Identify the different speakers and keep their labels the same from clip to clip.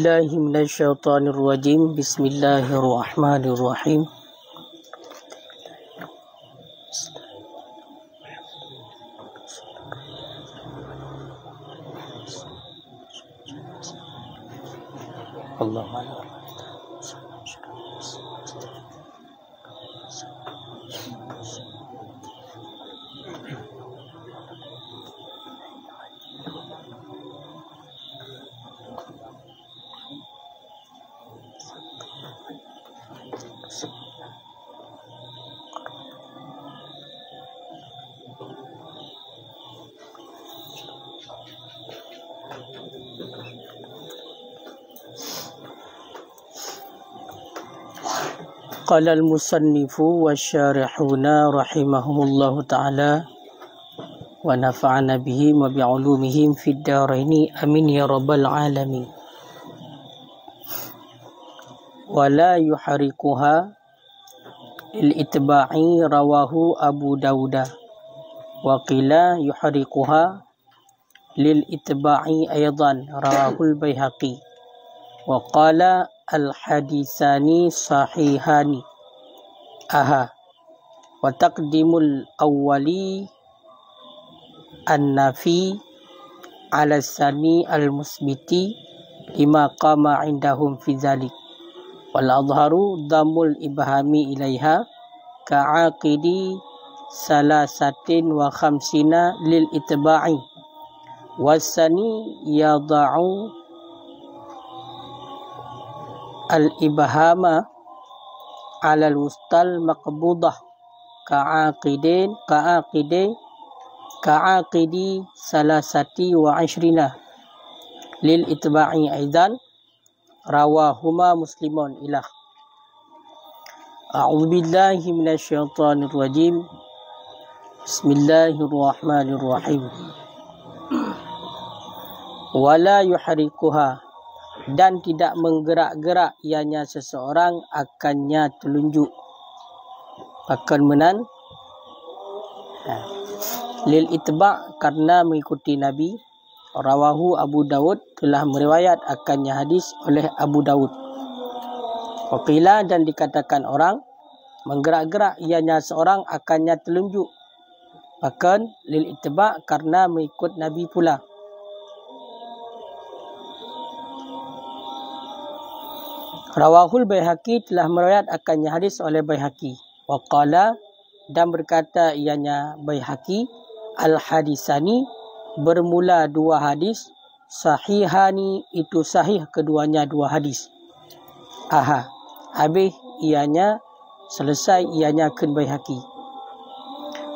Speaker 1: الله من الشيطان الرجيم بسم الله الرحمن الرحيم اللهم قال المصنف والشارحون رحمهم الله تعالى ونفعنا بهم وبعلومهم في الدارين أمين يا رب العالمين ولا يحركها الإتباع رواه أبو داود وقيل يحركها للإتباع أيضا رواه البيهقي وقال الحديثان صحيحان أها وتقدم الأولي النفي على الثاني المثبت لما قام عندهم في ذلك والأظهر ضم الإبهام إليها كعاقد ثلاثة وخمسين للإتباع والثاني يضع الإبهام alal wustal maqbudah ka'aqidin ka'aqidi ka'aqidi salasati wa ashrina lil itba'i aidan rawahuma muslimun ilah a'udzu billahi minasy syaithanir rajim bismillahirrahmanirrahim wala yuharikuha dan tidak menggerak-gerak ianya seseorang akannya telunjuk akan menan ha. lil itba' karena mengikuti nabi rawahu abu daud telah meriwayat akannya hadis oleh abu daud Wakilah dan dikatakan orang menggerak-gerak ianya seorang akannya telunjuk akan lil itba' karena mengikut nabi pula Rawahul Bayhaqi telah meriwayat akannya hadis oleh Bayhaqi. Waqala dan berkata ianya Bayhaqi al-hadisani bermula dua hadis sahihani itu sahih keduanya dua hadis. Aha. Habis ianya selesai ianya kun Bayhaqi.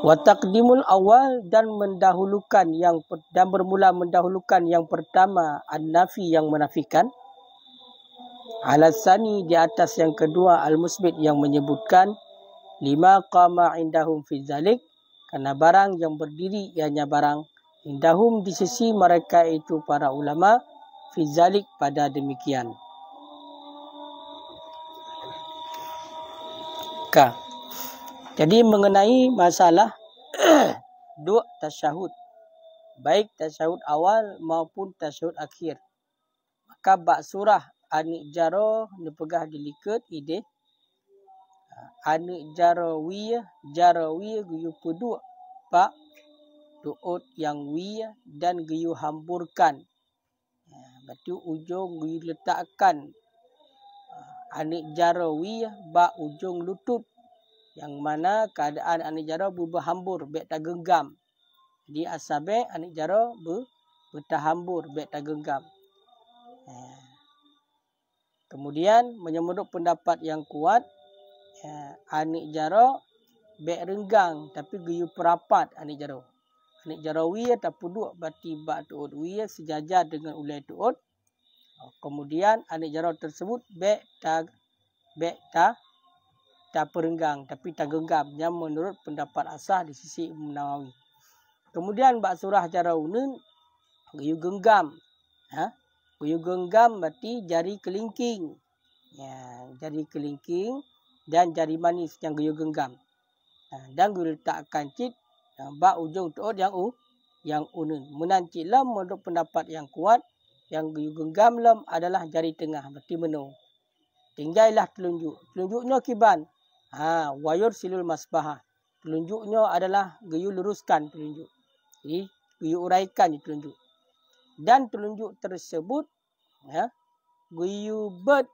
Speaker 1: Wa taqdimul awal dan mendahulukan yang dan bermula mendahulukan yang pertama an-nafi yang menafikan al di atas yang kedua Al-Musbid yang menyebutkan lima qama indahum fi zalik karena barang yang berdiri ianya barang indahum di sisi mereka itu para ulama fi zalik pada demikian. Ka. Jadi mengenai masalah dua tasyahud baik tasyahud awal maupun tasyahud akhir maka bak surah anak jaro nepegah dilikat ide ah, anak jaro wi jaro wi guyu pedu pa duot yang wi dan guyu hamburkan ah, batu ujung guyu letakkan ah, anak jaro wi ba ujung lutut yang mana keadaan anak jaro berubah hambur bek tak genggam di asabe anak jaro be betah hambur bek genggam Kemudian menyemuduk pendapat yang kuat. Ya, anik jaro bek renggang tapi geyu perapat anik jaro. Anik jaro wi ataupun duk berarti bak tuut wi sejajar dengan ulai tuut. Kemudian anik jaro tersebut bek tak bek tak tak perenggang tapi tak Yang menurut pendapat asah di sisi Imam Nawawi. Kemudian bak surah jaro unun geyu genggam. Ha? Puyuh genggam berarti jari kelingking. Ya, jari kelingking dan jari manis yang guyu genggam. Ha, dan guyu letakkan cit ha, bak ujung tuut yang u yang unun. Menancitlah menurut pendapat yang kuat yang guyu genggam lem adalah jari tengah berarti menu. Tinggailah telunjuk. Telunjuknya kiban. Ha, wayur silul masbah. Telunjuknya adalah guyu luruskan telunjuk. Jadi guyu uraikan telunjuk dan telunjuk tersebut ya guyu bet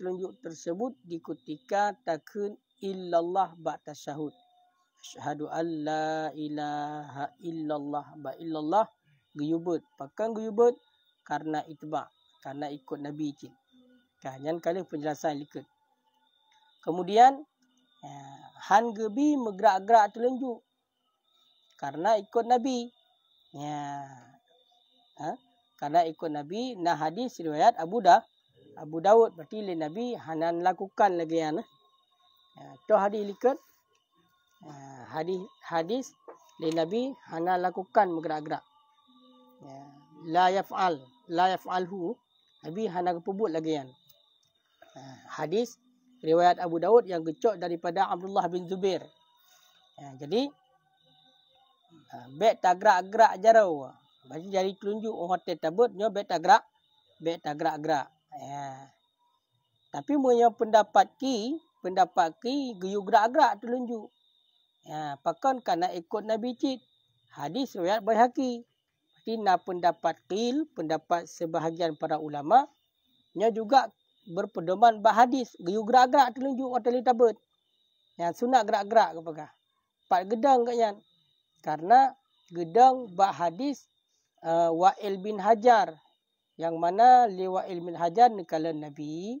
Speaker 1: telunjuk tersebut diketika takun illallah ba tasyahud syahadu alla ilaha illallah ba illallah guyu bet pakan karena itba karena ikut nabi cin kan, yang kali penjelasan ikut. kemudian ya, han gebi megerak-gerak telunjuk karena ikut nabi ya ha? kerana ikut Nabi nah hadis riwayat Abu Da Abu Dawud berarti le Nabi hanan lakukan lagi an ha? to hadis likut ha, hadis hadis le Nabi hanan lakukan bergerak-gerak ya la yafal la yafalhu Nabi hanan kepubut lagi an ha, hadis riwayat Abu Dawud yang gecok daripada Abdullah bin Zubir. ha, jadi ha, tak gerak-gerak jarau bagi jari telunjuk orang tetabut, dia baik gerak. beta gerak-gerak. Ya. Tapi punya pendapat ki, pendapat ki, geyu gerak-gerak telunjuk. Ya, eh, pakan kena ikut Nabi Cid. Hadis riwayat Baihaqi. Jadi nak pendapat qil, pendapat sebahagian para ulama, nya juga berpedoman bah hadis, geyu gerak-gerak telunjuk orang tetabut. Ya, sunat gerak-gerak ke pakah. Pak gedang katnya. Karena gedang bah hadis uh, Wa'il bin Hajar. Yang mana li Wa'il bin Hajar kala Nabi.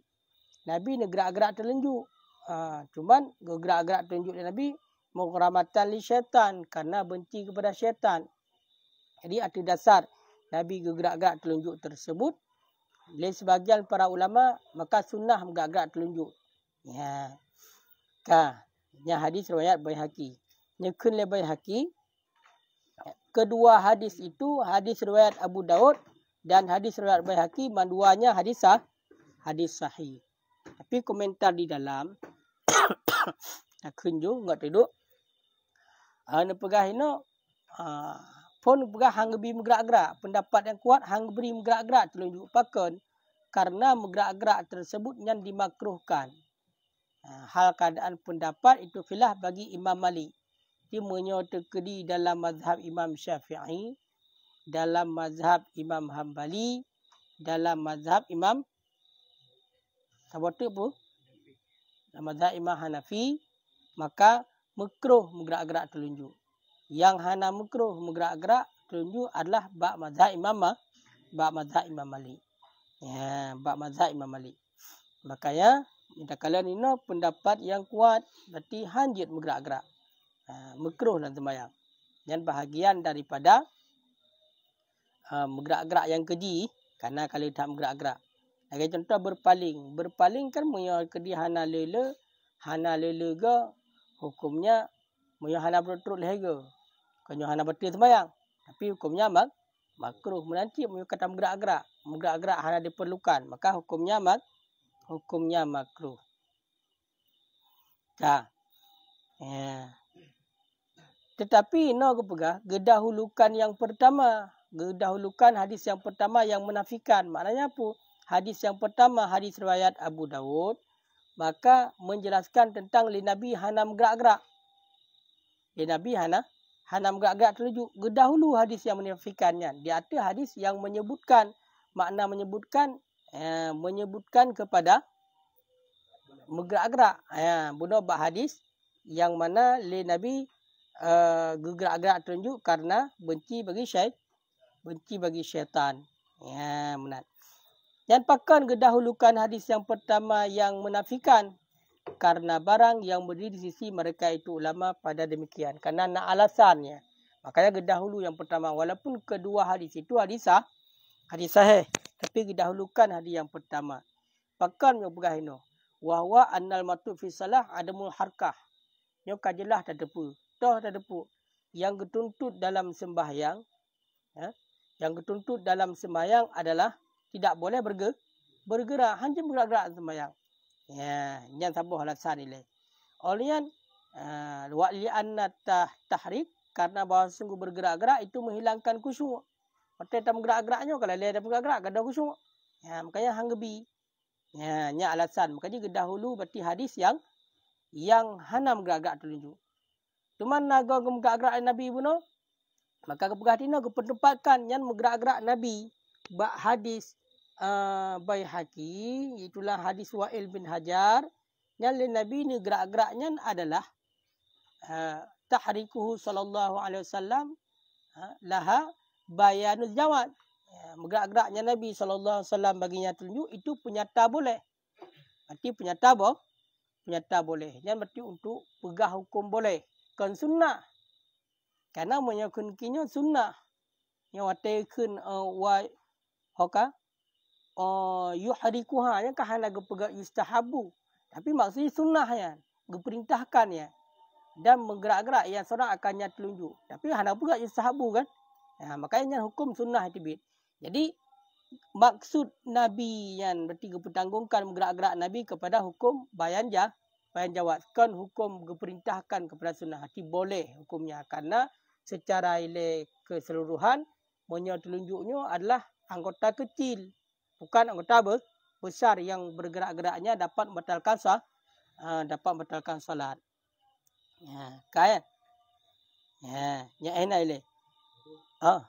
Speaker 1: Nabi ni gerak-gerak terlenjuk. Ha, ah, cuman gerak-gerak terlenjuk dia Nabi. Mengramatan li syaitan. Kerana benci kepada syaitan. Jadi arti dasar Nabi gerak-gerak telunjuk tersebut. Oleh sebagian para ulama, maka sunnah gerak-gerak telunjuk. Ya. Kah. Ini hadis riwayat Bayhaki. Ini kun le Bayhaki kedua hadis itu hadis riwayat Abu Daud dan hadis riwayat Baihaqi manduanya hadis sah hadis sahih tapi komentar di dalam ah, nak kunju ngat tidur ana pegah ino ha pun pegah hang bi gerak-gerak pendapat yang kuat hang beri gerak-gerak telunjuk pakon karena gerak-gerak tersebut yang dimakruhkan ah, hal keadaan pendapat itu filah bagi Imam Malik istimewanya terkeli dalam mazhab Imam Syafi'i, dalam mazhab Imam Hanbali, dalam mazhab Imam Sabata apa? Dalam mazhab Imam Hanafi, maka mekruh menggerak-gerak telunjuk. Yang hana mekruh menggerak-gerak telunjuk adalah bak mazhab Imam Ma, bak mazhab Imam Malik. Ya, bak mazhab Imam Malik. Makanya, kita kalian ini pendapat yang kuat berarti hanjit menggerak gerak Ah, Mekruh dalam sembahyang. Dan bahagian daripada ah, bergerak-gerak yang keji. karena kali tak bergerak-gerak. Okay, contoh berpaling. Berpaling kan punya kedi hana lele. Hana lele ke hukumnya punya hana berterut leher ke. Kanya hana berterut sembahyang. Tapi hukumnya mak makruh menanti punya kata bergerak-gerak. Bergerak-gerak hana diperlukan. Maka hukumnya mak hukumnya makruh. Tak. Ya. Yeah. Tetapi no aku pegah, gedahulukan yang pertama. Gedahulukan hadis yang pertama yang menafikan. Maknanya apa? Hadis yang pertama, hadis riwayat Abu Dawud. Maka menjelaskan tentang li Nabi Hanam gerak-gerak. Li Nabi Hana, Hanam gerak-gerak terlejuk. Gedahulu hadis yang menafikannya. Dia ada hadis yang menyebutkan. Makna menyebutkan. Eh, menyebutkan kepada. Menggerak-gerak. Eh, bunuh bahadis. Yang mana li Nabi uh, gerak-gerak tunjuk karena benci bagi syait benci bagi syaitan ya menat dan pakan kedahulukan hadis yang pertama yang menafikan karena barang yang berdiri di sisi mereka itu ulama pada demikian karena nak alasannya makanya kedahulu yang pertama walaupun kedua hadis itu hadisah, hadisah hadis tapi kedahulukan hadis yang pertama pakan yang berkahino wahwa annal matu fi salah ada mul harkah yang kajilah tak perintah dan depuk yang dituntut dalam sembahyang ya, yang dituntut dalam sembahyang adalah tidak boleh bergerak bergerak hanya bergerak sembahyang ya jangan sabuh alasan ini olian uh, ha, wa li tah, tahrik karena bahawa sungguh bergerak-gerak itu menghilangkan khusyuk Mata tak bergerak-geraknya kalau dia tak bergerak-gerak kada khusyuk ya makanya hang gebi ya nya alasan makanya dahulu berarti hadis yang yang hanam gerak-gerak tunjuk Tuman naga ke gerak-gerak Nabi pun Maka ke pegah tina ke pendapatkan yang menggerak-gerak Nabi. Bak hadis uh, ah, bayi haki. Itulah hadis Wa'il bin Hajar. Yang le Nabi ni gerak-geraknya adalah. Uh, tahrikuhu sallallahu alaihi wasallam. Uh, laha bayanul jawad. Menggerak-geraknya Nabi SAW baginya tunjuk itu penyata boleh. nanti penyata apa? Penyata boleh. Yang berarti untuk pegah hukum boleh bukan sunnah. Karena menyekunkinya sunnah. Yang watekun eh, wa hoka eh, yuharikuha yang kahana gepega yustahabu. Tapi maksudnya sunnah ya. Geperintahkan ya. Dan menggerak-gerak ya, yang seorang akan nyatelunjuk. Tapi hana pun yustahabu kan. Nah, ya, makanya yang hukum sunnah itu tibit. Jadi maksud Nabi yang bertiga pertanggungkan menggerak-gerak Nabi kepada hukum bayan jah, Fahim jawab, kan hukum keperintahkan kepada sunnah hati boleh hukumnya. Kerana secara ila keseluruhan, punya telunjuknya adalah anggota kecil. Bukan anggota besar yang bergerak-geraknya dapat membatalkan sah, uh, dapat membatalkan salat. Ya, kaya. Ya, yang enak ila. Ha. Oh.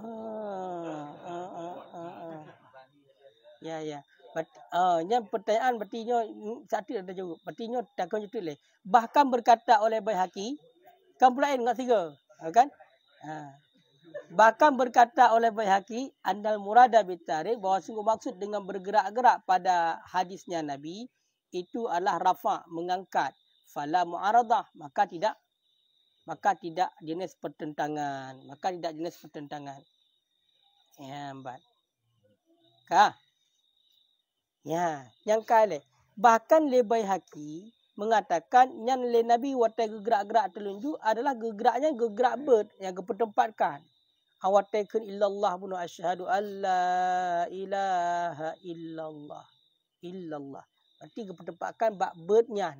Speaker 1: Ah. Ah. Ah. ah. Ah, ah. Ya ya. Bet ah uh, pertanyaan betinyo mm, satu ada juga. tak takon itu leh. Bahkan berkata oleh Bai Haki ah, kan pula lain dengan tiga. Kan? Ha. Bahkan berkata oleh Bai andal murada bitarik bahawa sungguh maksud dengan bergerak-gerak pada hadisnya Nabi itu adalah rafa mengangkat fala mu'aradah maka tidak maka tidak jenis pertentangan maka tidak jenis pertentangan ya mbak ka ya yang kali bahkan lebay haki mengatakan yang le nabi watai gerak-gerak telunjuk adalah gegeraknya gegerak bird yang kepertempatkan awataikun illallah bunu asyhadu alla ilaha illallah illallah berarti kepertempatkan bab birdnya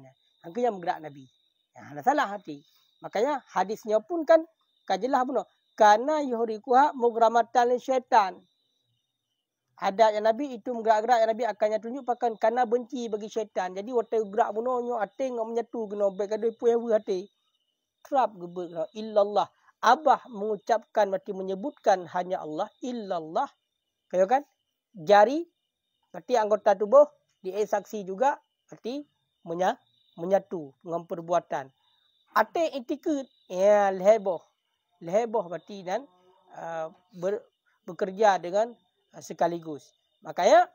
Speaker 1: angka yang bergerak nabi ya ada salah hati makanya hadisnya pun kan kajilah bunu kana yuhriquha mugramatan syaitan adat yang Nabi itu menggerak-gerak yang Nabi akan tunjukkan kerana benci bagi syaitan. Jadi waktu gerak bunuhnya hati nak menyatu kena baik kada ipu ewe hati. Terap gebet ha, illallah. Abah mengucapkan mati menyebutkan hanya Allah illallah. Kayo kan? Jari berarti anggota tubuh di saksi juga berarti menya, menyatu dengan perbuatan. Ate itikut ya leboh. Leboh berarti dan uh, ber, bekerja dengan Ah, sekaligus. Makanya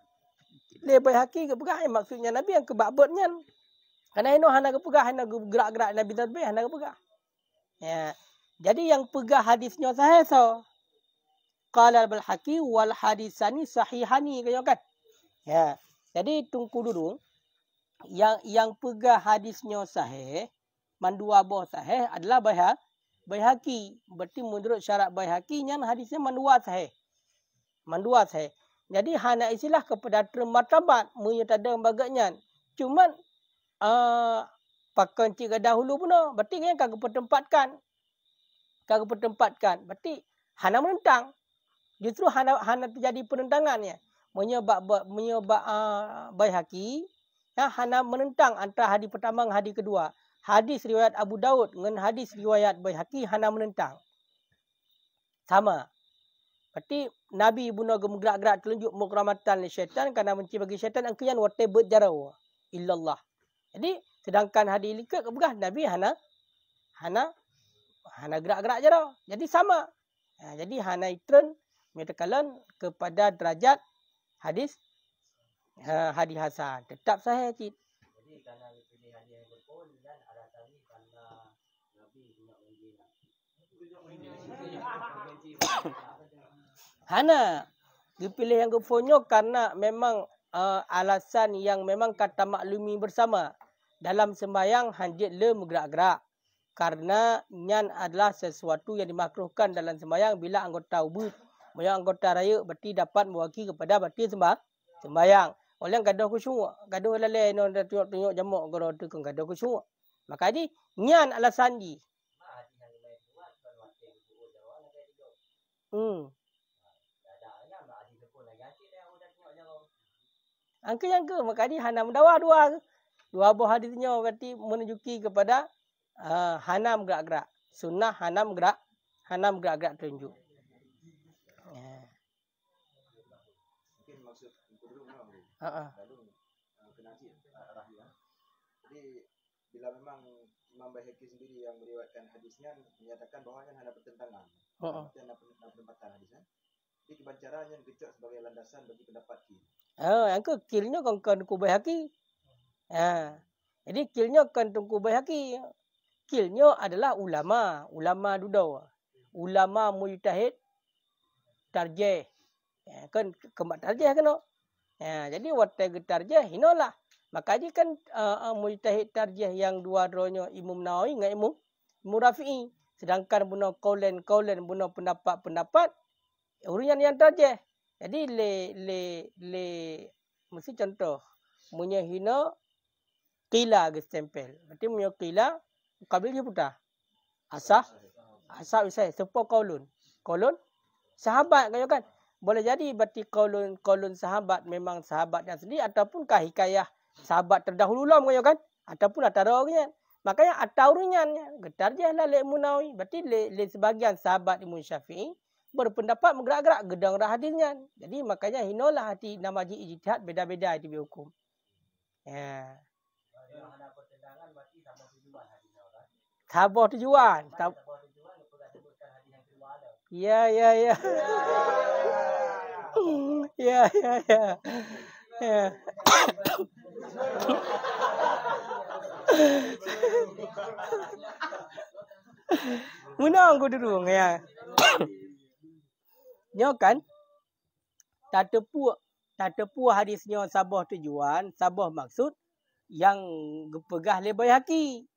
Speaker 1: dia berhaki ke pegah eh, maksudnya Nabi yang kebabut Karena ino hana ke pegah hana gerak-gerak Nabi Nabi hana ke pegah. Ya. Jadi yang pegah hadisnya sahih so. Qala al haki wal hadisani sahihani kayo kan. Ya. Jadi tungku dulu yang yang pegah hadisnya sahih mandua boh sahih adalah bayha bayhaki berarti menurut syarat bayhaki nyan hadisnya mandua sahih manduas hai. Jadi hanya istilah kepada termatabat munya tada bagaknya. Cuma uh, ah, pakon cik dahulu pun berarti kan kagak pertempatkan. Kagak pertempatkan. Berarti hana menentang. Justru hana hana terjadi penentangan ya. Menyebab menyebab uh, ah, bayi haki ya, hana menentang antara hadis pertama dan hadis kedua. Hadis riwayat Abu Daud dengan hadis riwayat bayhaki haki hana menentang. Sama. Berarti Nabi ibnu Agam gerak-gerak telunjuk mukramatan syaitan kerana menci bagi syaitan angkian wate berjarau illallah. Jadi sedangkan hadis ini kebegah Nabi hana hana hana gerak-gerak jarau. Jadi sama. Ha, jadi hana itren metakalan kepada derajat hadis ha, hadis Hasan tetap sahih cik. Jadi kalau ini hadis yang berpun dan ada tadi kalau Nabi nak menjilat. Hana. Dia pilih yang keponyo karena memang uh, alasan yang memang kata maklumi bersama. Dalam sembahyang, hanjit le bergerak-gerak. Karena nyan adalah sesuatu yang dimakruhkan dalam sembahyang bila anggota ubud. Mereka anggota raya berarti dapat mewakili kepada berarti sembah, sembahyang. Oleh yang gaduh kusua. Gaduh lele yang orang tunjuk-tunjuk jamuk. Kau rata kan gaduh kusua. Maka ini nyan alasan di. Hmm. Angka yang ke maka ni hanam dawah dua. Dua buah hadisnya berarti menunjuki kepada uh, hanam gerak-gerak. Sunnah hanam gerak, hanam gerak-gerak tunjuk. Ya. Ha Bila memang Imam Baihaqi sendiri yang meriwayatkan hadisnya menyatakan bahawa yang ada pertentangan. Oh. Dan ada penempatan hadisnya. Jadi kebancaran yang dicok sebagai landasan bagi pendapat kita. Ha, yang kilnya kan kan tungku bayi haki. Ha, jadi kilnya kan tungku bayi haki. Kilnya adalah ulama. Ulama dudau. Ulama mujtahid tarjah. Ya, kan kemat tarjah kan. Ha, jadi watak ke tarjah hinolah. Maka aja kan uh, uh, mujtahid tarjah yang dua dronyo imam naui dengan imum. Murafi'i. Sedangkan bunuh kaulen-kaulen bunuh pendapat-pendapat. urusan yang tarjah. Jadi le le le mesti contoh punya hina kila ke stempel. Berarti punya kila kabil dia putah. Asah asah usai sepo kolon. Kolon sahabat kan kan. Boleh jadi berarti kolon kolon sahabat memang sahabat yang sendiri ataupun kah hikayah sahabat terdahulu lah kan kan. Ataupun antara orangnya. Makanya atau runyan getar dia lah le munawi. Berarti le, le sebagian sahabat Imam Syafi'i berpendapat menggerak-gerak gedang dah hadirnya. Jadi makanya hinolah hati nama haji ijtihad beda-beda itu hukum. Ya. Tabah tujuan. Tab ya ya ya. ya, ya, ya. ya, ya, ya. Ya. Munang aku dulu ya. Nyo kan tak tepu tak tepu hadis nyo Sabah tujuan, Sabah maksud yang gepegah lebay haki.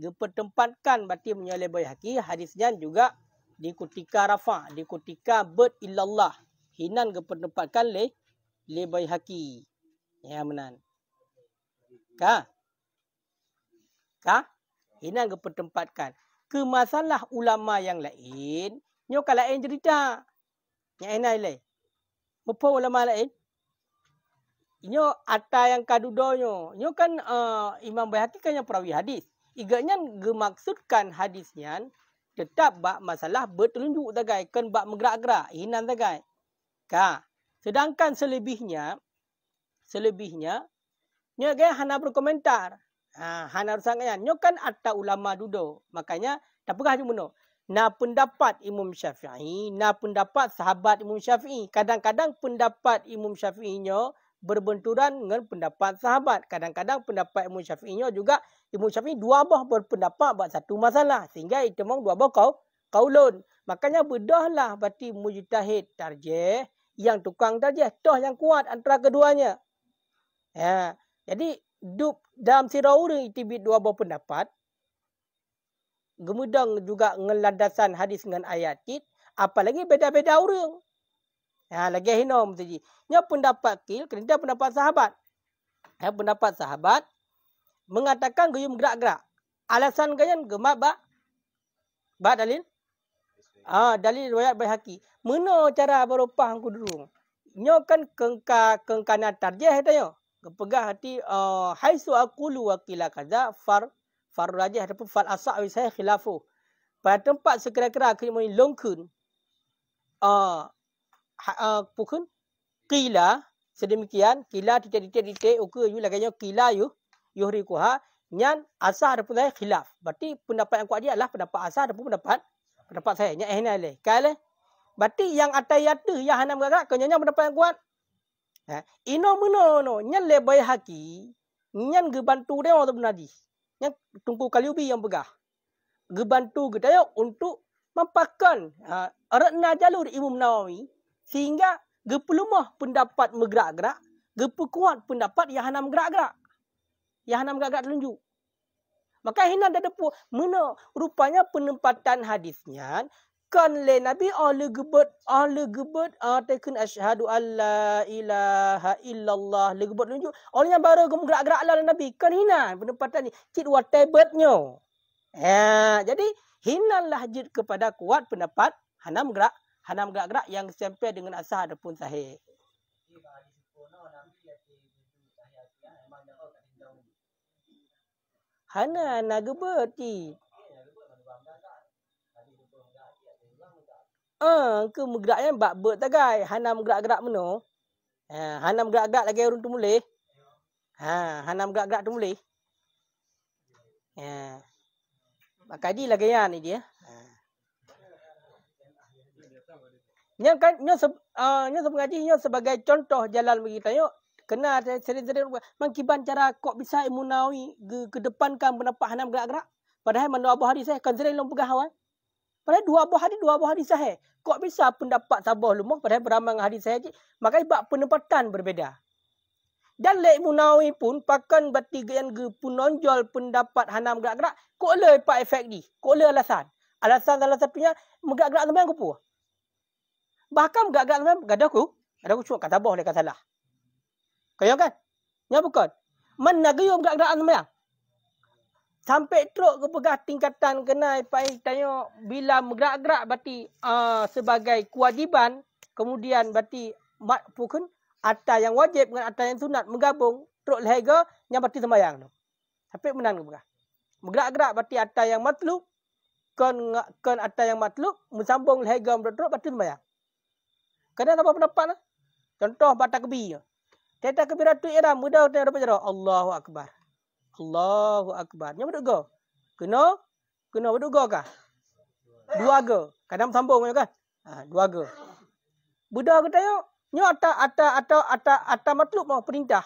Speaker 1: Gepertempatkan berarti menyo lebay haki hadisnya juga di kutika rafa, di bet illallah. Hinan gepertempatkan le lebay haki. Ya menan. Ka? Ka? Hinan gepertempatkan. Kemasalah ulama yang lain, nyo kala lain cerita. Yang enak le, Mepo wala malak eh. Inyo atas yang kadudonyo. Inyo kan uh, imam bayi kan yang perawi hadis. Iganya gemaksudkan hadisnya tetap bak masalah bertelunjuk tagai. Kan bak menggerak-gerak. Hinan tagai. Ka. Sedangkan selebihnya, selebihnya, nyo kan hana berkomentar. Ha, hana sangatnya. Nyo kan atas ulama dudo, Makanya, tak pegah cuma Nah pendapat Imam Syafi'i, nah pendapat sahabat Imam Syafi'i. Kadang-kadang pendapat Imam Syafi'inya berbenturan dengan pendapat sahabat. Kadang-kadang pendapat Imam Syafi'inya juga Imam Syafi'i dua bah berpendapat buat satu masalah. Sehingga itu memang dua bah kau kaulun. Makanya bedahlah berarti mujtahid tarjih yang tukang tarjih. Toh yang kuat antara keduanya. Ya. Jadi dalam sirau orang itu dua bah pendapat gemudang juga ngelandasan hadis dengan ayat kit apalagi beda-beda orang ha ya, lagi hina mesti nya pendapat kil kerana pendapat sahabat ya, pendapat sahabat mengatakan gayum gerak-gerak alasan gayan gemak ba ba dalil ah ha, dalil riwayat baihaqi mana cara berupah aku durung nya kan kengka kengkana tarjih tanya kepegah hati uh, haisu aqulu wa qila kaza far Farul Rajah ataupun Fal Asak saya Khilafuh. Pada tempat sekira-kira kira mengenai longkun. Uh, ah, uh, ha, ah, pukun. Kila. Sedemikian. Kila titik-titik-titik. Uka yu lagi kila yu. Yuhri kuha. Nyan asah ataupun saya khilaf. Berarti pendapat yang kuat dia adalah pendapat asah ataupun pendapat pendapat saya. Nyan ni alih. Kala. Berarti yang atai yata yang hanam gagak. Kau nyanyi pendapat yang kuat. Ha? Ino menono. Nyan lebay haki. Nyan gebantu dia waktu tu benar ya, tungku kayu bi yang begah. Gebantu gedayok untuk mempakan uh, ha, retna jalur Imam Nawawi sehingga gepulumah pendapat megerak-gerak, gepukuat pendapat yang hanam gerak-gerak. Yang hanam gerak-gerak telunjuk. Maka hina dah depu. Mana rupanya penempatan hadisnya kan le nabi ahli gebet ahli gebet ataikun asyhadu alla ilaha illallah le gebet tunjuk orang yang baru gerak-gerak lah nabi kan hina penempatan ni kit whatever-nya ha jadi hinalah jid kepada kuat pendapat hanam gerak hanam gerak-gerak yang sampai dengan asah ataupun sahih Hana nak gebet ah ke menggerak yang bab ber tagai hanam gerak-gerak meno ha hanam gerak-gerak lagi urun tu mulih ha hanam gerak-gerak tu mulih ha maka di lagi ya ni dia ha nya kan nya sep ah ha, nya sepengaji nya sebagai contoh jalan bagi tanyo kena sering-sering mangkiban cara kok bisa imunawi ke depankan pendapat hanam gerak-gerak padahal mandu abu hari saya eh, kan sering lompat hawan Padahal dua buah hadis, dua buah hadis sahih. Kok bisa pendapat sabah lumah pada beramal dengan hadis sahih? Maka ibat penempatan berbeza. Dan Lek Munawi pun pakan batik yang ge penonjol pendapat hanam gerak-gerak. Kok le pak efek ni? Kok le alasan? Alasan salah satunya menggerak-gerak teman aku pun. Bahkan menggerak-gerak teman, gada aku. Gada aku cuma kata boh dia kata salah. Kau yang kan? Ya bukan. Menagiyum menggerak-gerak teman sampai truk ke pegah tingkatan kenai pai tanya bila bergerak-gerak berarti uh, sebagai kewajiban kemudian berarti mat pun kan, atas yang wajib dengan atas yang sunat menggabung truk lehega yang berarti sembahyang tu. Sampai menan ke pegah. Bergerak-gerak berarti atas yang matlub kan kon atas yang matlub menyambung lehega berduk berarti sembahyang. Kena apa pendapat lah. Contoh batak kebi. Tetak kebi ratu iram mudah tanya dapat jerak. Allahu Akbar. Allahu Akbar. Yang go. Kena? Kena berdua go kah? Dua go. Kadang sambung kan? Ha, dua go. Budak kata yo, nyo atas atas atas atas atas matluk mau perintah.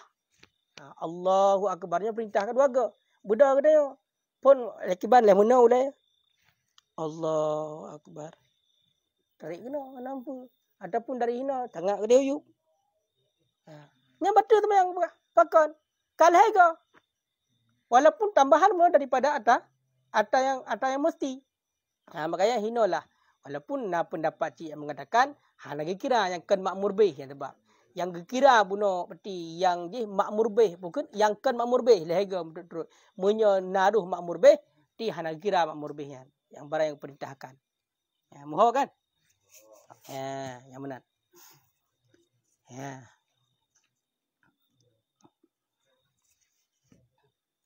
Speaker 1: Ha, Allahu Akbar. Yang perintah kan dua go. Budak kata yo, pun lekiban leh mana ulai. Allahu Akbar. Tarik kena, nampu. Adapun dari hina, tangan kata yuk. Ha. Yang betul tu yang pakon. Kalah ke? walaupun tambahan mula daripada atas atas yang atas yang mesti. Ha makanya hinalah. Walaupun na lah pendapat cik yang mengatakan ha lagi kira yang kan makmur beh yang sebab yang gekira buno peti yang je makmur beh bukan yang kan makmur beh lehega betul-betul munya naruh makmur beh ti hana gira makmur beh yang yang barang yang perintahkan ya ha, moho kan ya yang benar ya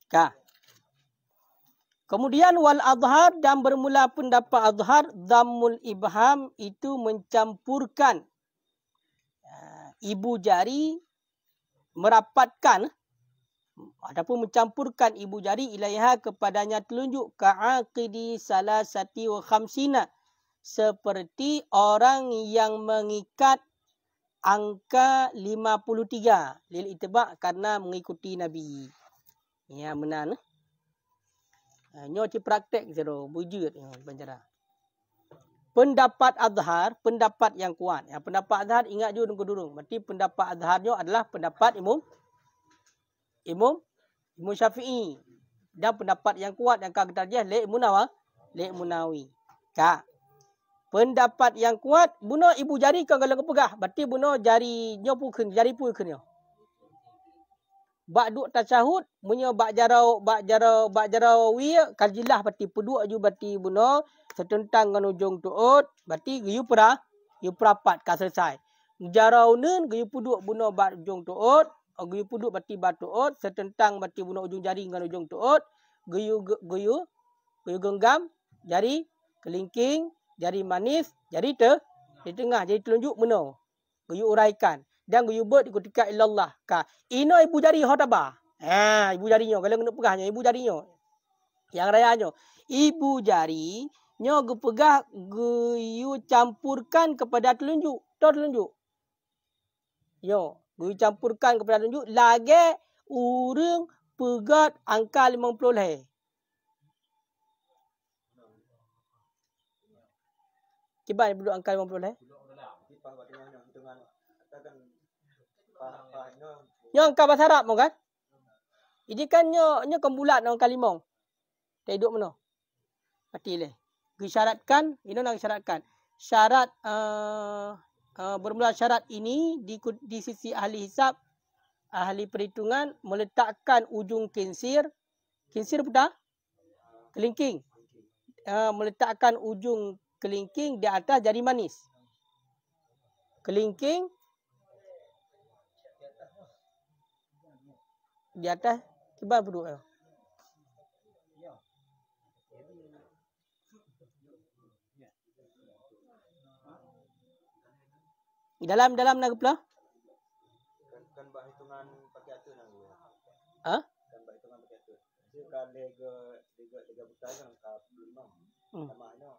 Speaker 1: Ka. Ya. Kemudian wal adhar dan bermula pendapat adhar dhammul ibham itu mencampurkan ya, ibu jari merapatkan ataupun mencampurkan ibu jari ilaiha kepadanya telunjuk salah salasati wa khamsina seperti orang yang mengikat angka 53 lil itba karena mengikuti nabi Ya menan. Eh, nyo ci praktek zero bujut penjara. Pendapat adhar pendapat yang kuat. Ya, pendapat adhar ingat juga dengan durung. Berarti pendapat adharnya adalah pendapat imum imum imam syafi'i. Dan pendapat yang kuat yang kata dia lek munawi, lek munawi. Ka. Pendapat yang kuat buno ibu jari kau kalau kepegah. Berarti buno jari nyopu jari pun kena bak duk tasahud munya bak jarau bak jarau bak jarau wi kaljilah berarti peduk ju berarti buno setentang kan ujung tuot, berarti riu pra riu prapat ka selesai jarau nun riu peduk buno bak ujung tuot, riu eh, peduk berarti bak tuut setentang berarti buno ujung jari ngan ujung tuot, riu riu riu genggam jari kelingking jari manis jari te di tengah jari telunjuk buno riu uraikan dan gubut ikut tika illallah ka ino ibu jari hotaba ha ibu jarinyo kalau nak pegahnya ibu jarinyo yang rayanyo ibu jari nyo gu pegah guyu campurkan kepada telunjuk to telunjuk yo guyu campurkan kepada telunjuk lage urung pegat angka 50 leh kibai duduk angka 50 leh Nyo angka bahasa Arab mo kan? Ini kan nyo nyo kembulat nang kalimong. Tak hidup mano? Mati leh. Disyaratkan, ino nang disyaratkan. Syarat uh, uh, bermula syarat ini di, di sisi ahli hisab, ahli perhitungan meletakkan ujung kinsir. Kinsir apa Kelingking. Uh, meletakkan ujung kelingking di atas jari manis. Kelingking di atas kibar duduk dia. Di dalam dalam nak pula? Kan, kan pakai atas nak dia. Ha? Kan buat pakai atas. Dia kan lega lega lega besar kan 46. Hmm. Sama ada.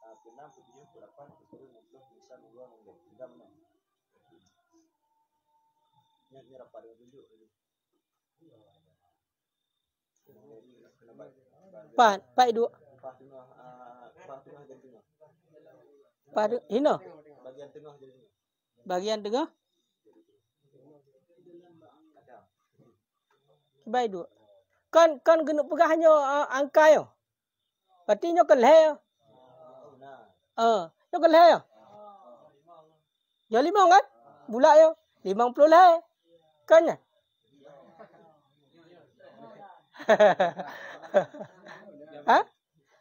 Speaker 1: Tapi enam pun dia pun apa pun belum bisa dua nunggu. Tidak menang. Ini ni rapat dengan tunjuk. Pat, pat dua. Pat hina. Bagian tengah jadi. Bagian tengah. Kibai dua. Kan kan kena pegang hanya uh, angka yo. Berarti nyok leh yo. Oh, nah. Uh, eh, nyok leh yo. Ya? ya lima kan? Bulat yo. Ya? Lima puluh lah. Kan ya? Eh? ha?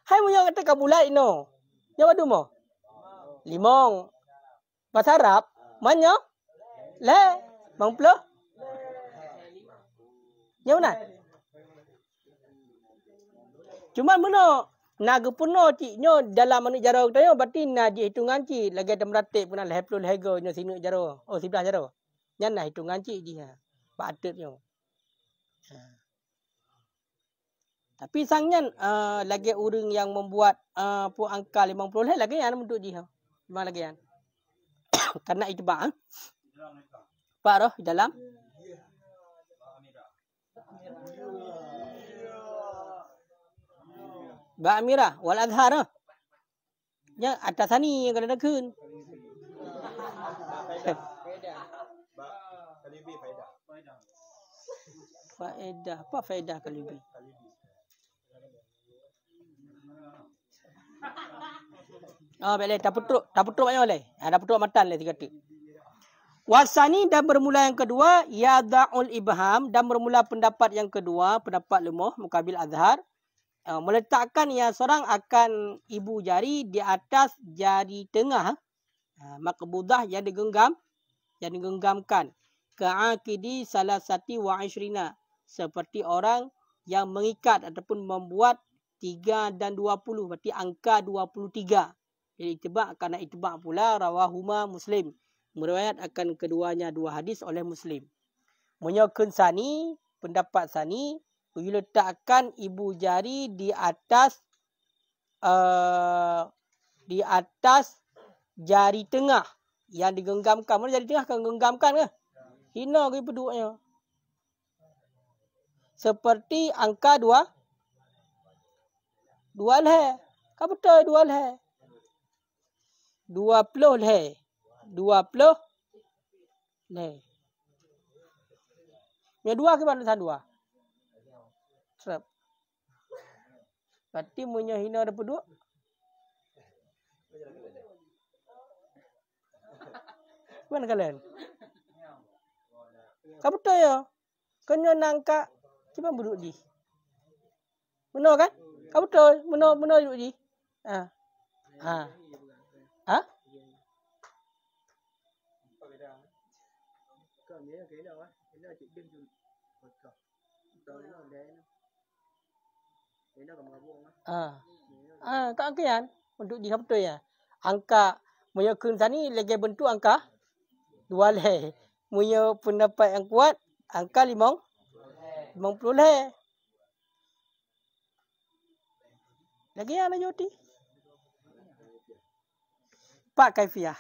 Speaker 1: Hai mu yang kata kamu lain no. Yang badu mo? Limong. Bahasa manyo, Le. Bang pula? Yang mana? Cuma mana? Naga puno ciknya dalam mana jaro kita yang berarti naji hitungan cik. Lagi ada meratik pun lah. Lepul go ni sini jaro. Oh, sebelah jaro. Yang nak lah hitungan cik dia. Ha. Patutnya. Haa. Tapi sangat uh, lagi orang yang membuat uh, puak angka 50 lah lagi yang untuk dia. Memang lagi yang. Karena itu bang. Pak roh dalam. Mbak Amirah wal azhar. Eh? Ya, atas sana yang kena dekun. Faedah. Faedah. Faedah. Faedah. Apa faedah kalibi? Kalibi. Ah oh, boleh dapat teruk, dapat teruk banyak boleh. Ha ah, dapat teruk matan lah dikata. Wasani dan bermula yang kedua Ya, yada'ul ibham dan bermula pendapat yang kedua pendapat lemah mukabil azhar uh, meletakkan yang seorang akan ibu jari di atas jari tengah uh, makbudah yang digenggam yang digenggamkan ke akidi salasati wa ashrina seperti orang yang mengikat ataupun membuat tiga dan dua puluh berarti angka dua puluh tiga. Jadi itibak kerana itibak pula rawahuma muslim. Meruayat akan keduanya dua hadis oleh muslim. Menyokun sani, pendapat sani, pergi letakkan ibu jari di atas uh, di atas jari tengah yang digenggamkan. Mana jari tengah kan genggamkan ke? Hina ke peduknya. Seperti angka dua. Dua leher. Kan betul dua leher dua puluh leh. Dua puluh leh. Ni dua ke mana sana ah? dua? Serap. Berarti punya hina ada peduk. Mana kalian? Kamu tahu ya? Kena nangka. Cuma buduk di. Mana kan? Kamu tahu? Mana buduk di? Ha. Ha. Ha? Ah. Ah, tak okey kan? Untuk jihad betul ya. Angka moyo kun sani lagi bentuk angka dua le. Moyo pendapat yang kuat angka limong. Limong puluh le. Lagi ya lanjut ti. Pak kaifiah.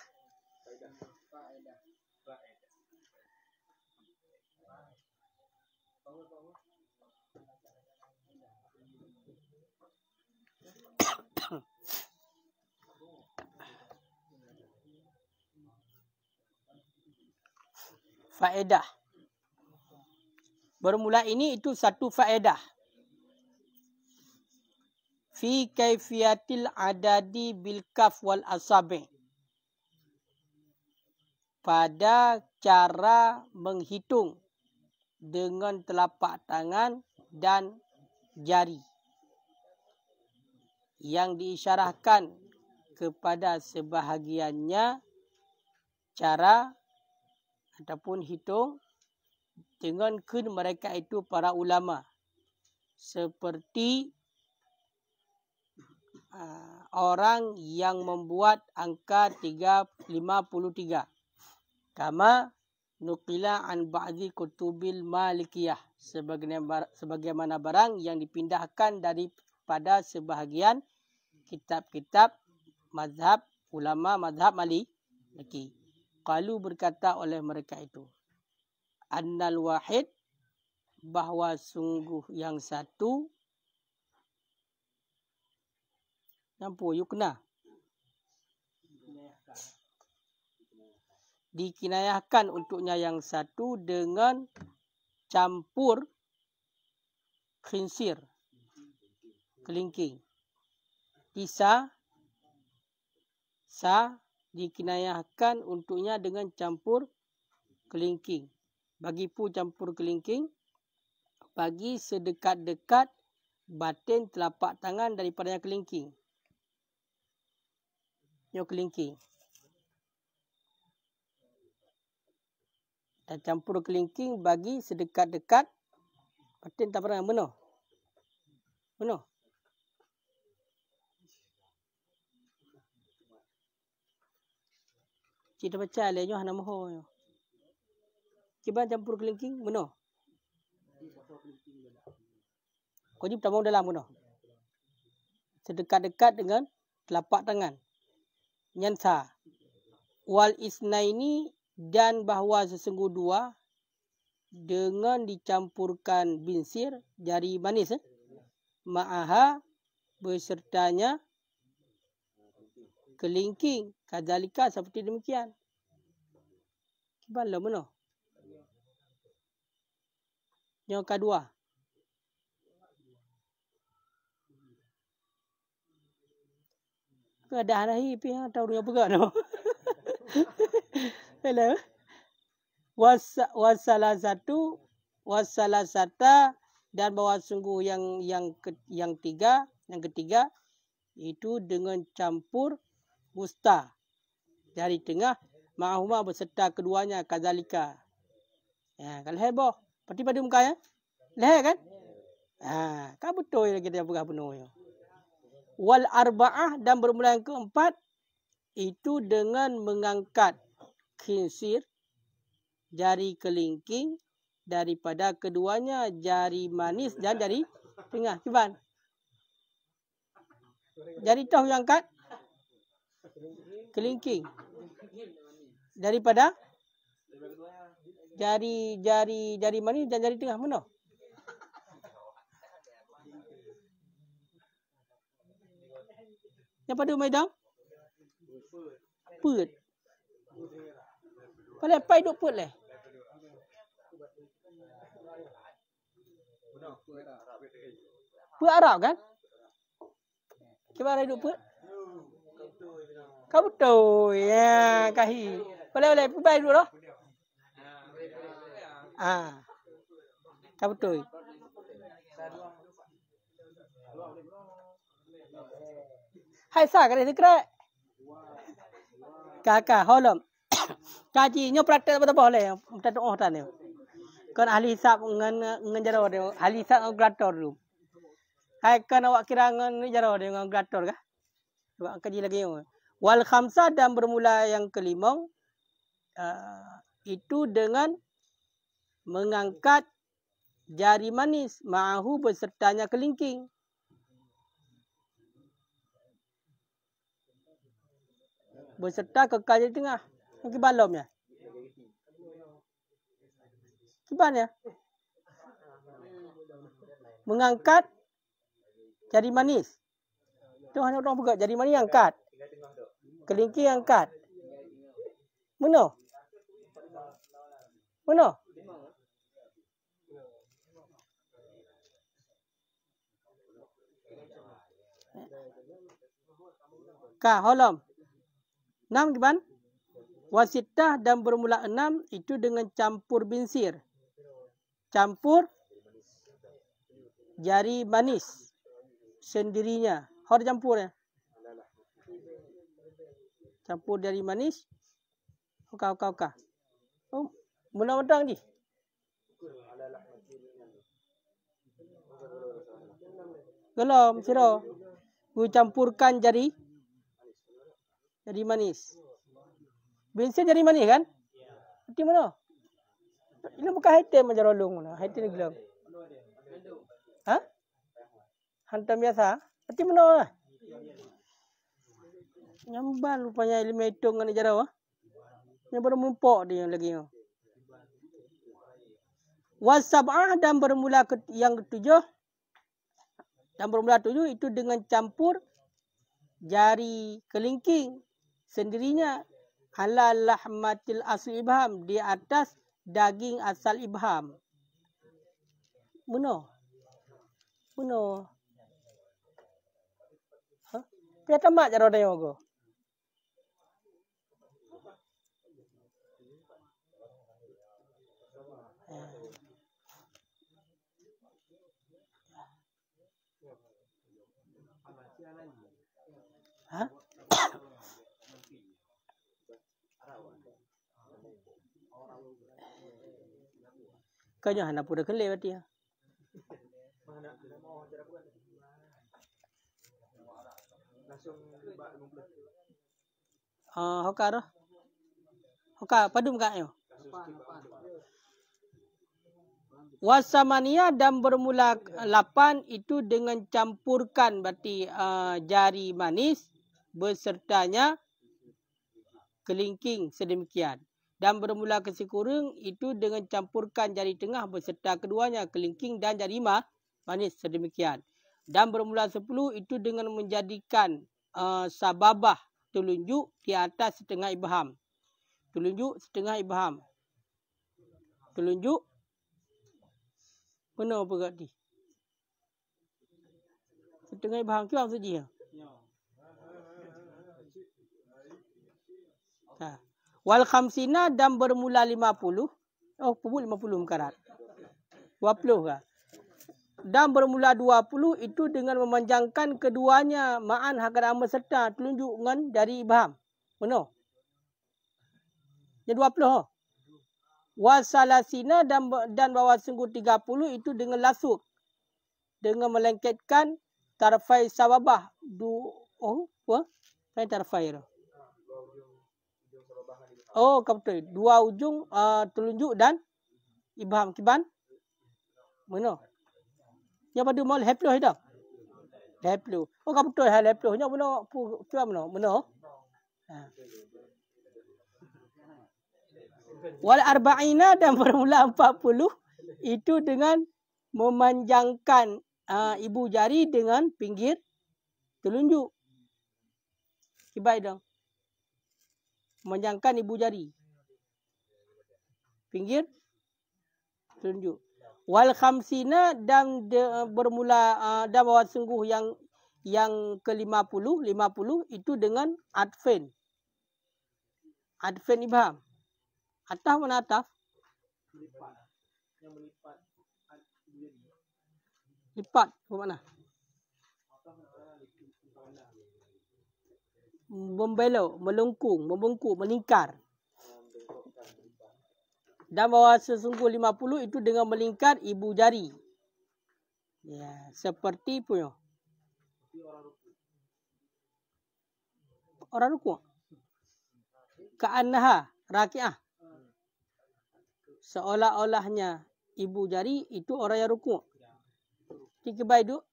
Speaker 1: faedah. Bermula ini itu satu faedah. Fi kaifiyatil adadi bil kaf wal asabi pada cara menghitung dengan telapak tangan dan jari yang diisyarahkan kepada sebahagiannya cara ataupun hitung dengan kun mereka itu para ulama seperti uh, orang yang membuat angka 353 kama nukila an ba'dhi kutubil malikiyah sebagaimana barang yang dipindahkan daripada sebahagian kitab-kitab mazhab ulama mazhab maliki qalu berkata oleh mereka itu annal wahid bahawa sungguh yang satu nampu yukna dikinayahkan untuknya yang satu dengan campur khinsir kelingking tisa sa dikinayahkan untuknya dengan campur kelingking bagi pu campur kelingking bagi sedekat-dekat batin telapak tangan daripada yang kelingking yang kelingking dan campur kelingking bagi sedekat-dekat patin tak pernah benar. Benar. Kita baca lenyoh lah nama ho. Kita campur kelingking benar. Kau jumpa tabung dalam benar. Sedekat-dekat dengan telapak tangan. Nyansa. Wal ini dan bahawa sesungguh dua dengan dicampurkan binsir jari manis eh? ma'aha besertanya kelingking kadalika seperti demikian kibala mana yang kedua Kedah lagi pihak tahu dia pegang Hello. Was was salah satu, was salah satu dan bawa sungguh yang yang ke, yang tiga, yang ketiga itu dengan campur musta dari tengah ma'ahuma berserta keduanya kazalika. Ya, kalau heboh, pati pada muka ya. Leh kan? Ha, kan betul kita buka penuh ya. Wal arba'ah dan bermula yang keempat itu dengan mengangkat khinsir, jari kelingking, daripada keduanya jari manis dan jari tengah. Cuban. Jari toh yang angkat? Kelingking. Daripada? Jari jari jari manis dan jari tengah mana? Yang pada Umaydam? Put. ก็เลยไปดูเพุทธเลยเพื่ออะไรกันคิดว่าอะไรดูเพุทธเขาตูยกะฮีไปเลยไอะไรไปดูหรออ่าเขาตูยให้สากอะไยสิครับกาคาฮอลล์ Kaji nyo praktek apa tak boleh. Kita tu oh tanya. Kan ahli hisap ngan ngan jaro dia. Ahli hisap ngan grator tu. Hai kan awak kira ngan jaro dia ngan grator kah? Sebab kaji lagi yo. Wal khamsa dan bermula yang kelima ah, itu dengan mengangkat jari manis mahu bersertanya kelingking. Beserta ke kaki tengah. Kaki balom ya? Kiban ya? Mengangkat jari manis. Itu hanya orang buka jari manis angkat. Kelingking angkat. Mana? Mana? Ka, holom. Nam gimana? Wasitah dan bermula enam itu dengan campur binsir. Campur jari manis sendirinya. Hor campur ya. Campur jari manis. kau kau kau. Oh, mula mudang ni. Belum, siro. Gua campurkan jari. Jari manis. Bensin jadi manis kan? Ya. Peti mana? Ini bukan haiti macam rolong. Haiti ni gelap. Ha? Hantam biasa? Peti mana? Ha? Nyambal rupanya ilmu hitung ni jarak. Yang bermumpuk dia lagi. Wasab'ah dan bermula ke, yang ketujuh. Dan bermula tujuh itu dengan campur jari kelingking sendirinya halal lahmatil asli ibham di atas daging asal ibham. Muno. Muno. Hah? Pihak tamak cara dia ogo. Hah? Kanya hana pura kelir berarti ya. Ah, hokar lah. Hokar, padum kak yo. Wasamania dan bermula lapan itu dengan campurkan berarti uh, jari manis bersertanya kelingking sedemikian dan bermula kesekurang itu dengan campurkan jari tengah berserta keduanya kelingking dan jari mah manis sedemikian. Dan bermula sepuluh itu dengan menjadikan uh, sababah telunjuk di atas setengah ibham. Telunjuk setengah ibham. Telunjuk. Mana apa kat di? Setengah ibham tu apa saja? Ya. Ha. Wal khamsina dan bermula lima puluh. Oh, pukul lima puluh mukarat. Dua puluh kah? Dan bermula dua puluh itu dengan memanjangkan keduanya ma'an hakar amal serta telunjukkan dari ibham. Mana? Ya dua puluh. Oh. Wasalasina dan dan bawa sungguh tiga puluh itu dengan lasuk. Dengan melengketkan tarfai sababah. Du, oh, apa? Tarfai tarfai. Oh, betul. Dua ujung uh, telunjuk dan ibham kiban. Mana? Ya pada mal haplo hida. Haplo. Oh, kau betul hal haplo. Nya mana? Pu tu mana? Mana? Ha. Wal arba'ina dan bermula 40 itu dengan memanjangkan uh, ibu jari dengan pinggir telunjuk. Kibai dong. Menjangkan ibu jari. Pinggir. Tunjuk. Wal khamsina dan de, bermula uh, dan bawah sungguh yang yang ke lima puluh. Lima puluh itu dengan adfen. Adfen ibham. Atas mana atas? Lipat. Yang melipat. Lipat. Bermakna? Lipat. membelok, melengkung, membengkuk, melingkar. Dan bahawa sesungguh 50 itu dengan melingkar ibu jari. Ya, seperti pun. Ya? Orang ruku. Ka'annaha raki'ah. Seolah-olahnya ibu jari itu orang yang ruku. Ya, Tiga baik duk.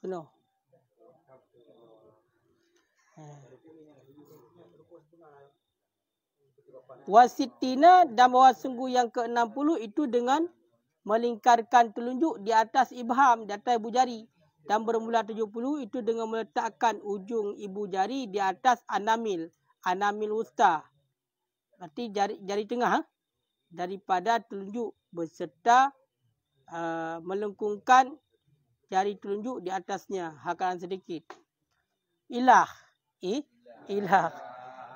Speaker 1: Kenapa? wasitina dan wasunggu yang ke-60 itu dengan melingkarkan telunjuk di atas ibham, di atas ibu jari. Dan bermula 70 itu dengan meletakkan ujung ibu jari di atas anamil. Anamil usta. Berarti jari, jari tengah. Ha? Daripada telunjuk berserta uh, melengkungkan jari telunjuk di atasnya. Hakalan sedikit. Ilah. Eh? Ilah. Ilah.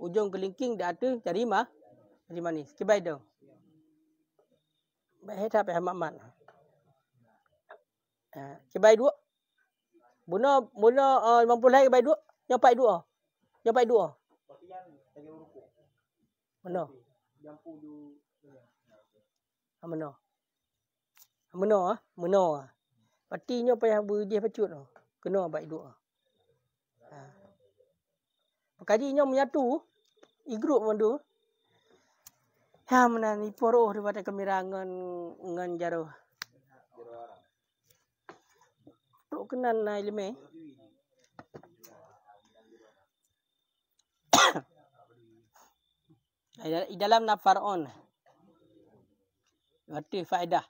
Speaker 1: ujung kelingking di ada, jari ma jari manis kibai dong baik hai tapi hamak mat ah kibai dua buno buno uh, 50 lagi kibai dua yang dua yang pai dua mana yang pu mana mana ah mana ah patinya payah berjeh pacut tu kena baik dua Kaji Kajinya menyatu. Igrup pun tu. Ha mana ni poroh daripada kemirangan dengan jaruh. Tok kenan nai lime. Di dalam nafar on. Berarti faedah.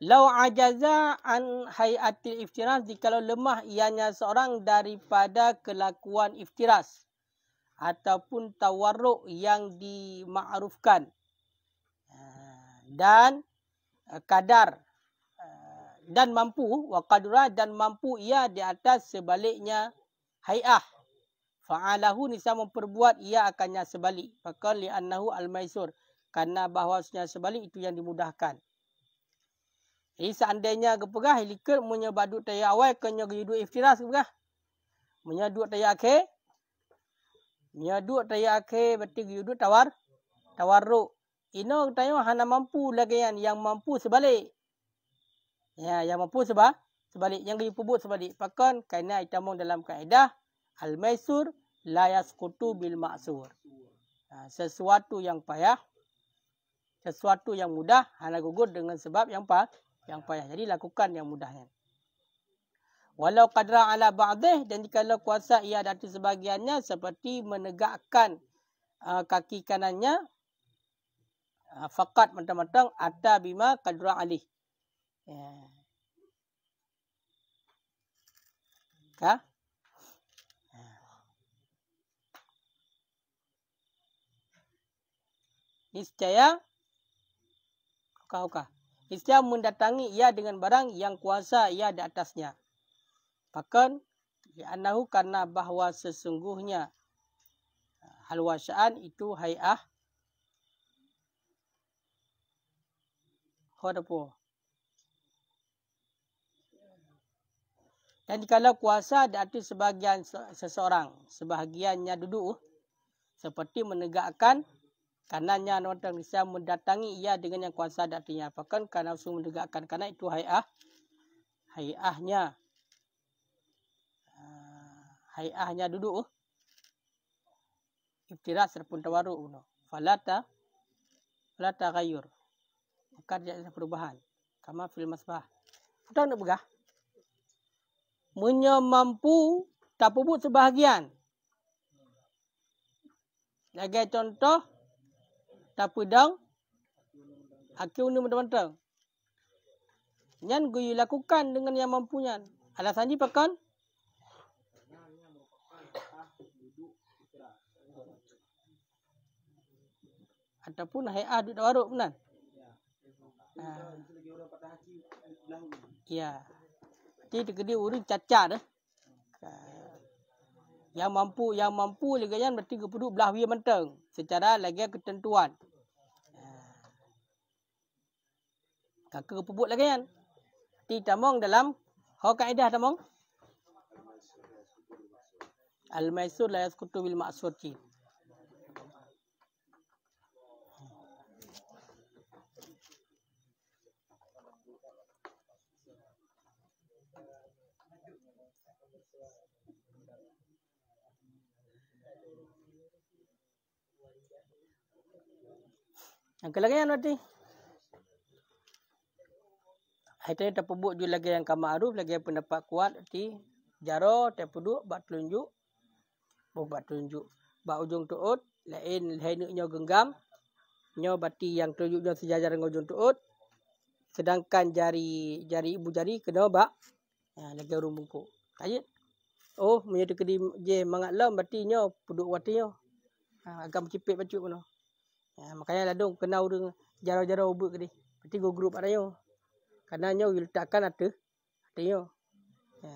Speaker 1: Lau ajaza an hayatil iftiras jikalau lemah ianya seorang daripada kelakuan iftiras ataupun tawarruk yang dimakrufkan ah, dan ah, kadar ah, dan mampu waqadura dan mampu ia di atas sebaliknya hayah fa'alahu nisa memperbuat ia akannya sebalik faqali annahu al maysur. karena bahwasanya sebalik itu yang dimudahkan jadi seandainya kepegah pegah ilikat punya badut tayar awal kena hidup iftiras kepegah pegah. Punya duk tayar akhir. Punya duk tayar akhir berarti hidup tawar. Tawar ruk. Ino tayo hana mampu lagi yang, yang mampu sebalik. Ya, yang mampu sebab sebalik. Yang kita pebut sebalik. Pakon kena itamong dalam kaedah. Al-Maisur layas kutu bil maksur. Ha, sesuatu yang payah. Sesuatu yang mudah. Hana gugur dengan sebab yang payah yang payah. Jadi lakukan yang mudahnya. Kan? Walau qadra ala ba'dih dan jika jikalau kuasa ia ada sebagiannya seperti menegakkan uh, kaki kanannya uh, fakat matang-matang ada bima qadra alih. Ya. Ka? Ini secaya kau kah? Hizkia mendatangi ia dengan barang yang kuasa ia di atasnya. Bahkan, li'anahu karena bahawa sesungguhnya ha, halwasyaan itu hai'ah. Khadapur. Dan jikalau kuasa ada diarti sebahagian seseorang, sebahagiannya duduk seperti menegakkan kanannya orang Islam mendatangi ia dengan yang kuasa datinya apakan kerana langsung mendegakkan kerana itu hai'ah hai'ahnya ah, hai'ahnya duduk oh. iftirah serpun tawaru uno oh, falata falata gayur maka dia ada perubahan kama fil masbah putar nak begah menyo mampu tak sebahagian lagi contoh tapi dong aku undang undang mantau nyan guyu lakukan dengan yang mampunya ada sanji pekan ataupun hai ah duduk waruk benar ah. ya ya jadi kedua urut cacat dah eh yang mampu yang mampu legayan berarti kepuduk belah wia menteng secara lagi ketentuan kakak lagi legayan ti tamong dalam ho kaedah tamong al maisur la yaskutu bil ma'sur cik Yang ke lagi yang nanti. Hati ini terpubuk juga lagi yang kamar aruf. Lagi yang pendapat kuat. Di jaro terpuduk. Bak telunjuk. Oh, bak telunjuk. Bak ujung tuut. Lain lainnya genggam. nyaw bati yang telunjuknya sejajar dengan ujung tuut. Sedangkan jari jari ibu jari kena bak. Ya, lagi urung bungkuk. Tajit. Oh, menyedekati je mangat lam. Bati nyo puduk watinya. Ha, agak mencipit pacuk pun. No. Ha, makanya ladung kena orang jarau-jarau ubut tadi. Berarti go group ada Karena Kananya diletakkan ada. Ada yo. Ha.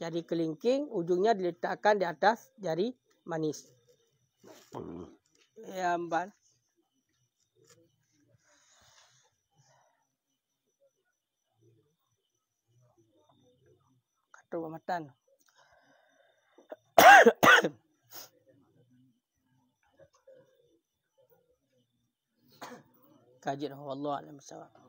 Speaker 1: Jadi kelingking ujungnya diletakkan di atas jari manis. Ya ambal. Katu matan. Ahem. kajian Allah Alhamdulillah.